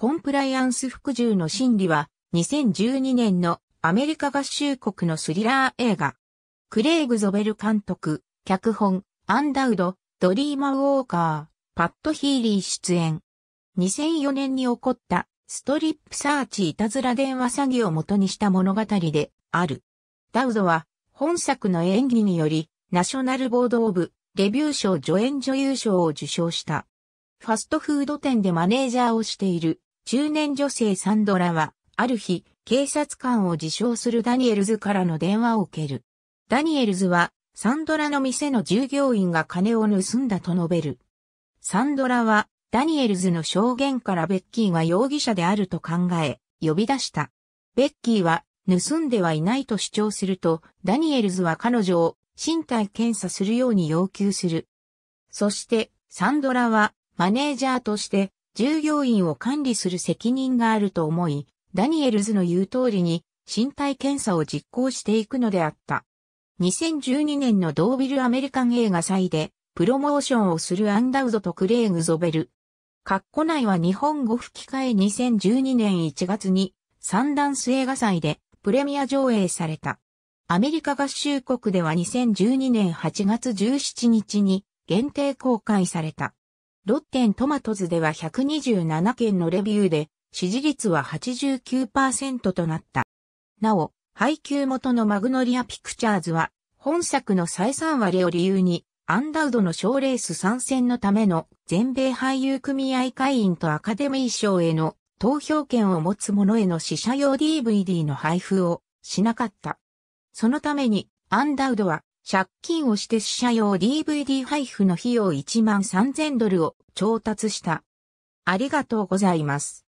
コンプライアンス服従の心理は2012年のアメリカ合衆国のスリラー映画。クレイグ・ゾベル監督、脚本、アンダウド、ドリーマー・ウォーカー、パッド・ヒーリー出演。2004年に起こったストリップサーチいたずら電話詐欺を元にした物語である。ダウドは本作の演技によりナショナルボード・オブ・レビュー賞助演女優賞を受賞した。ファストフード店でマネージャーをしている中年女性サンドラは、ある日、警察官を自称するダニエルズからの電話を受ける。ダニエルズは、サンドラの店の従業員が金を盗んだと述べる。サンドラは、ダニエルズの証言からベッキーが容疑者であると考え、呼び出した。ベッキーは、盗んではいないと主張すると、ダニエルズは彼女を身体検査するように要求する。そして、サンドラは、マネージャーとして、従業員を管理する責任があると思い、ダニエルズの言う通りに身体検査を実行していくのであった。2012年のドービルアメリカン映画祭で、プロモーションをするアンダウゾとクレーグ・ゾベル。カッコ内は日本語吹き替え2012年1月にサンダンス映画祭でプレミア上映された。アメリカ合衆国では2012年8月17日に限定公開された。ロッテントマトズでは127件のレビューで、支持率は89%となった。なお、配給元のマグノリアピクチャーズは、本作の再三割を理由に、アンダウドの賞レース参戦のための全米俳優組合会員とアカデミー賞への投票権を持つ者への試写用 DVD の配布をしなかった。そのために、アンダウドは借金をして死者用 DVD 配布の費用1万3000ドルを調達した。ありがとうございます。